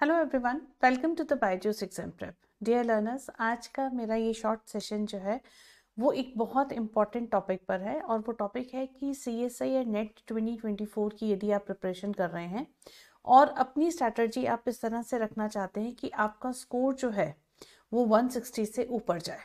hello everyone welcome to the Byju's exam prep dear learners आज का मेरा ये शॉर्ट सेशन जो है वो एक बहुत इंपॉर्टेंट टॉपिक पर है और वो टॉपिक है कि सी एस आई या नेट ट्वेंटी ट्वेंटी फोर की यदि आप प्रिपरेशन कर रहे हैं और अपनी स्ट्रैटर्जी आप इस तरह से रखना चाहते हैं कि आपका स्कोर जो है वो वन सिक्सटी से ऊपर जाए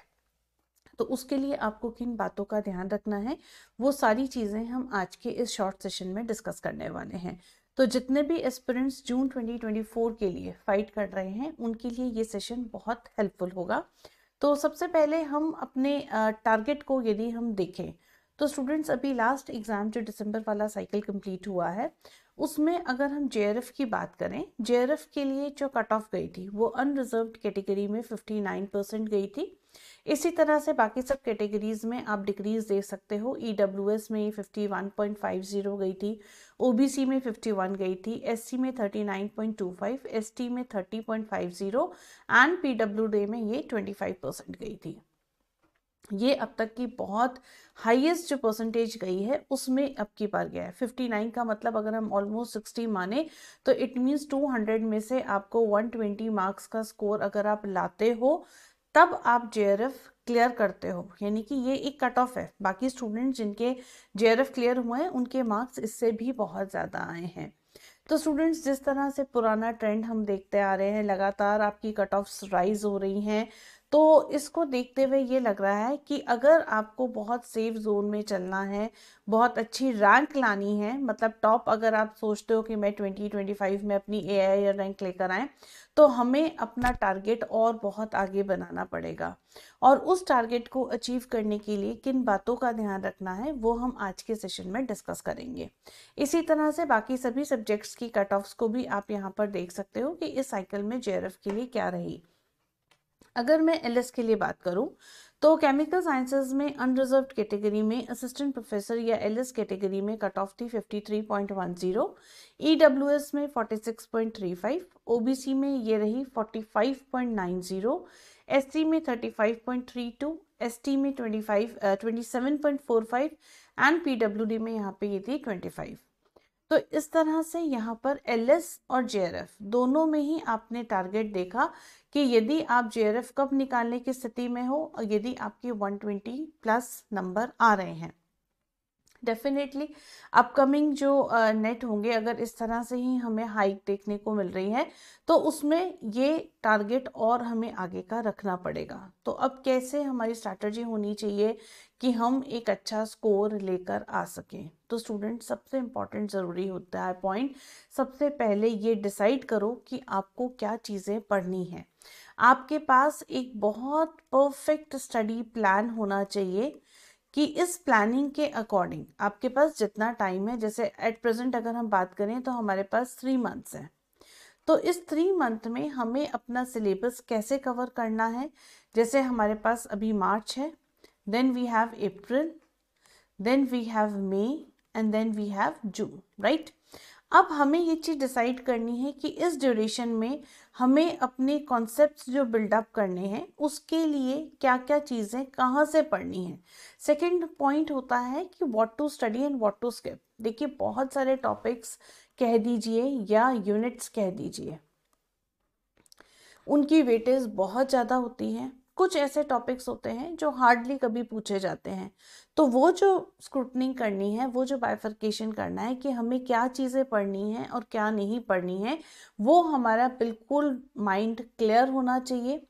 तो उसके लिए आपको किन बातों का ध्यान रखना है वो सारी चीज़ें हम आज के इस शॉर्ट सेशन में डिस्कस करने वाले हैं तो जितने भी एस्पिरेंट्स जून 2024 के लिए फाइट कर रहे हैं उनके लिए ये सेशन बहुत हेल्पफुल होगा तो सबसे पहले हम अपने टारगेट को यदि हम देखें तो स्टूडेंट्स अभी लास्ट एग्ज़ाम जो दिसंबर वाला साइकिल कंप्लीट हुआ है उसमें अगर हम जे की बात करें जे के लिए जो कट ऑफ गई थी वो अनरिजर्व कैटेगरी में फिफ्टी परसेंट गई थी इसी तरह से बाकी सब कैटेगरीज में आप डिक्रीज दे सकते हो ई e में 51.50 गई थी ओ में 51 गई थी एस में 39.25 नाइन पॉइंट में 30.50 पॉइंट एंड पी में ये 25% परसेंट गई थी ये अब तक की बहुत हाईएस्ट जो परसेंटेज गई है उसमें अब की बार गया है 59 का मतलब अगर हम ऑलमोस्ट 60 माने तो इट मीन्स 200 में से आपको 120 मार्क्स का स्कोर अगर आप लाते हो तब आप जे क्लियर करते हो यानी कि ये एक कट ऑफ है बाकी स्टूडेंट जिनके जे क्लियर हुए हैं उनके मार्क्स इससे भी बहुत ज़्यादा आए हैं तो स्टूडेंट्स जिस तरह से पुराना ट्रेंड हम देखते आ रहे हैं लगातार आपकी कट ऑफ्स राइज हो रही हैं तो इसको देखते हुए ये लग रहा है कि अगर आपको बहुत सेफ जोन में चलना है बहुत अच्छी रैंक लानी है मतलब टॉप अगर आप सोचते हो कि मैं 2025 में अपनी ए आई रैंक लेकर आएँ तो हमें अपना टारगेट और बहुत आगे बनाना पड़ेगा और उस टारगेट को अचीव करने के लिए किन बातों का ध्यान रखना है वो हम आज के सेशन में डिस्कस करेंगे इसी तरह से बाकी सभी सब्जेक्ट्स की कट ऑफ्स को भी आप यहाँ पर देख सकते हो कि इस साइकिल में जे के लिए क्या रही अगर मैं एल के लिए बात करूँ तो केमिकल साइंसेज में अनरिजर्व कैटेगरी में असिस्टेंट प्रोफेसर या एल कैटेगरी में कट ऑफ थी 53.10 ईडब्ल्यूएस e में 46.35 ओबीसी में ये रही 45.90 एससी में 35.32 एसटी में 25 uh, 27.45 एंड पीडब्ल्यूडी में यहाँ पे ये थी 25 तो इस तरह से यहाँ पर एल और जे दोनों में ही आपने टारगेट देखा कि यदि आप जे कब निकालने की स्थिति में हो और यदि आपके 120 प्लस नंबर आ रहे हैं डेफिनेटली अपकमिंग जो नेट होंगे अगर इस तरह से ही हमें हाइक देखने को मिल रही है तो उसमें ये टारगेट और हमें आगे का रखना पड़ेगा तो अब कैसे हमारी स्ट्रैटेजी होनी चाहिए कि हम एक अच्छा स्कोर लेकर आ सकें तो स्टूडेंट सबसे इम्पॉर्टेंट ज़रूरी होता है पॉइंट सबसे पहले ये डिसाइड करो कि आपको क्या चीज़ें पढ़नी हैं आपके पास एक बहुत परफेक्ट स्टडी प्लान होना चाहिए कि इस प्लानिंग के अकॉर्डिंग आपके पास जितना टाइम है जैसे एट प्रेजेंट अगर हम बात करें तो हमारे पास थ्री मंथ्स हैं तो इस थ्री मंथ में हमें अपना सिलेबस कैसे कवर करना है जैसे हमारे पास अभी मार्च है then we have April then we have May and then we have June right अब हमें ये चीज़ डिसाइड करनी है कि इस ड्यूरेशन में हमें अपने कॉन्सेप्ट्स जो बिल्डअप करने हैं उसके लिए क्या क्या चीज़ें कहाँ से पढ़नी है सेकंड पॉइंट होता है कि what to study and what to skip देखिए बहुत सारे टॉपिक्स कह दीजिए या यूनिट्स कह दीजिए उनकी वेटेज बहुत ज़्यादा होती हैं कुछ ऐसे टॉपिक्स होते हैं जो हार्डली कभी पूछे जाते हैं तो वो जो स्क्रूटनिंग करनी है वो जो बाइफर्केशन करना है कि हमें क्या चीज़ें पढ़नी हैं और क्या नहीं पढ़नी है वो हमारा बिल्कुल माइंड क्लियर होना चाहिए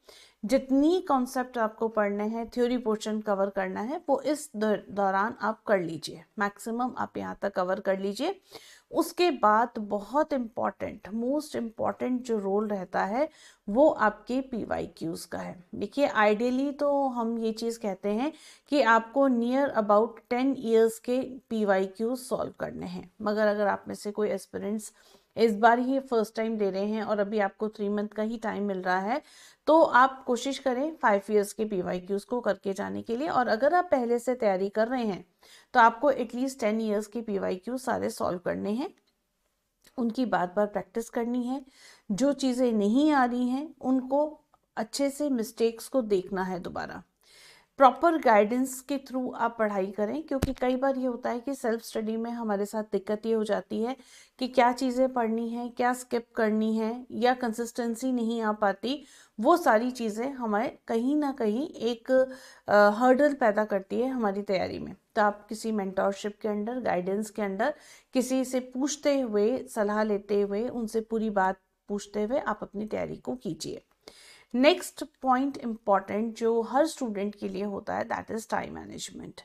जितनी कॉन्सेप्ट आपको पढ़ने हैं थ्योरी पोर्शन कवर करना है वो इस दौरान आप कर लीजिए मैक्सिमम आप यहाँ तक कवर कर लीजिए उसके बाद बहुत इम्पॉर्टेंट मोस्ट इम्पॉर्टेंट जो रोल रहता है वो आपके पी वाई क्यूज़ का है देखिए आइडियली तो हम ये चीज़ कहते हैं कि आपको नियर अबाउट टेन ईयर्स के पी वाई क्यूज सॉल्व करने हैं मगर अगर आप में से कोई एक्सपेरेंट्स इस बार ही फर्स्ट टाइम ले रहे हैं और अभी आपको थ्री मंथ का ही टाइम मिल रहा है तो आप कोशिश करें फाइव ईयर्स के पी वाई क्यूज़ को करके जाने के लिए और अगर आप पहले से तैयारी कर रहे हैं तो आपको एटलीस्ट टेन ईयर्स के पी वाई क्यू सारे सॉल्व करने हैं उनकी बार बार प्रैक्टिस करनी है जो चीज़ें नहीं आ रही हैं उनको अच्छे से मिस्टेक्स को देखना है दोबारा प्रॉपर गाइडेंस के थ्रू आप पढ़ाई करें क्योंकि कई बार ये होता है कि सेल्फ स्टडी में हमारे साथ दिक्कत ये हो जाती है कि क्या चीज़ें पढ़नी है क्या स्किप करनी है या कंसिस्टेंसी नहीं आ पाती वो सारी चीज़ें हमें कहीं ना कहीं एक हर्डल पैदा करती है हमारी तैयारी में तो आप किसी मेंटोरशिप के अंडर गाइडेंस के अंडर किसी से पूछते हुए सलाह लेते हुए उनसे पूरी बात पूछते हुए आप अपनी तैयारी को कीजिए नेक्स्ट पॉइंट इम्पॉर्टेंट जो हर स्टूडेंट के लिए होता है दैट इज़ टाइम मैनेजमेंट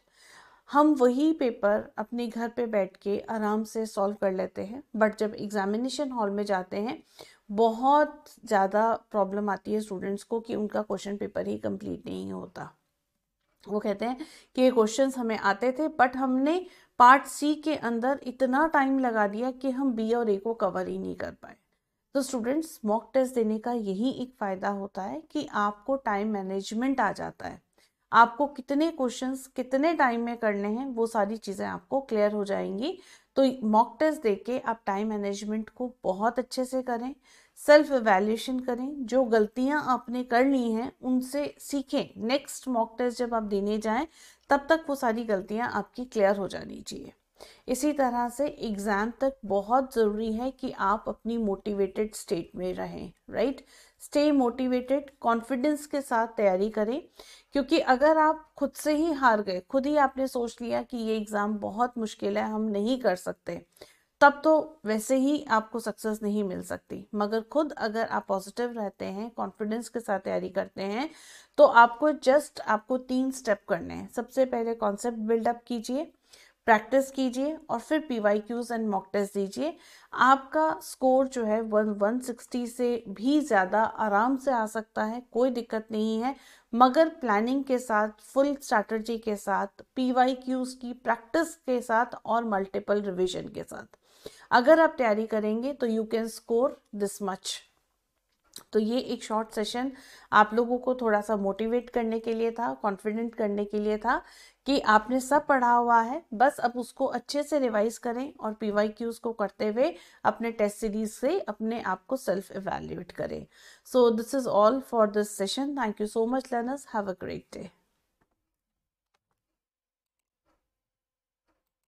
हम वही पेपर अपने घर पे बैठ के आराम से सॉल्व कर लेते हैं बट जब एग्जामिनेशन हॉल में जाते हैं बहुत ज़्यादा प्रॉब्लम आती है स्टूडेंट्स को कि उनका क्वेश्चन पेपर ही कंप्लीट नहीं होता वो कहते हैं कि ये क्वेश्चन हमें आते थे बट हमने पार्ट सी के अंदर इतना टाइम लगा दिया कि हम बी और ए को कवर ही नहीं कर पाए तो स्टूडेंट्स मॉक टेस्ट देने का यही एक फ़ायदा होता है कि आपको टाइम मैनेजमेंट आ जाता है आपको कितने क्वेश्चंस कितने टाइम में करने हैं वो सारी चीज़ें आपको क्लियर हो जाएंगी तो मॉक टेस्ट दे के आप टाइम मैनेजमेंट को बहुत अच्छे से करें सेल्फ एवेल्यूशन करें जो गलतियां आपने कर ली हैं उनसे सीखें नेक्स्ट मॉक टेस्ट जब आप देने जाएं तब तक वो सारी गलतियां आपकी क्लियर हो जानी चाहिए इसी तरह से एग्ज़ाम तक बहुत ज़रूरी है कि आप अपनी मोटिवेटेड स्टेट में रहें राइट स्टे मोटिवेटेड कॉन्फिडेंस के साथ तैयारी करें क्योंकि अगर आप खुद से ही हार गए खुद ही आपने सोच लिया कि ये एग्ज़ाम बहुत मुश्किल है हम नहीं कर सकते तब तो वैसे ही आपको सक्सेस नहीं मिल सकती मगर खुद अगर आप पॉजिटिव रहते हैं कॉन्फिडेंस के साथ तैयारी करते हैं तो आपको जस्ट आपको तीन स्टेप करने हैं सबसे पहले कॉन्सेप्ट बिल्डअप कीजिए प्रैक्टिस कीजिए और फिर P Y Qs and mock test दीजिए आपका स्कोर जो है वन वन सिक्सटी से भी ज़्यादा आराम से आ सकता है कोई दिक्कत नहीं है मगर प्लानिंग के साथ फुल स्ट्रैटर्जी के साथ पी वाई क्यूज की प्रैक्टिस के साथ और मल्टीपल रिविजन के साथ अगर आप तैयारी करेंगे तो you can score this much तो ये एक शॉर्ट सेशन आप लोगों को थोड़ा सा मोटिवेट करने के लिए था कॉन्फिडेंट करने के लिए था कि आपने सब पढ़ा हुआ है बस अब उसको अच्छे से रिवाइज करें और पी वाई क्यूज को करते हुए अपने टेस्ट सीरीज से अपने आप को सेल्फ इवेल्यूएट करें so this is all for this session thank you so much learners have a great day